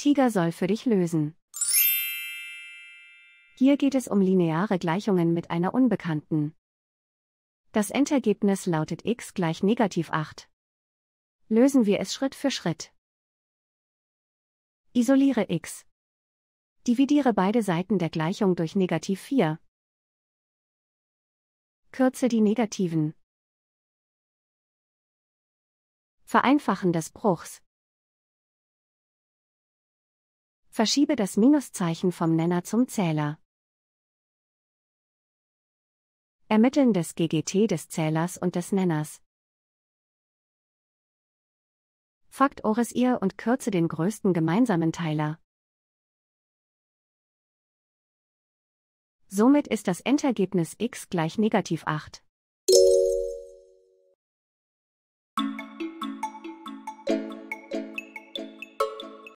Tiger soll für dich lösen. Hier geht es um lineare Gleichungen mit einer Unbekannten. Das Endergebnis lautet x gleich negativ 8. Lösen wir es Schritt für Schritt. Isoliere x. Dividiere beide Seiten der Gleichung durch negativ 4. Kürze die Negativen. Vereinfachen des Bruchs. Verschiebe das Minuszeichen vom Nenner zum Zähler. Ermitteln des GGT des Zählers und des Nenners. Fakt Ores ihr und kürze den größten gemeinsamen Teiler. Somit ist das Endergebnis x gleich negativ 8.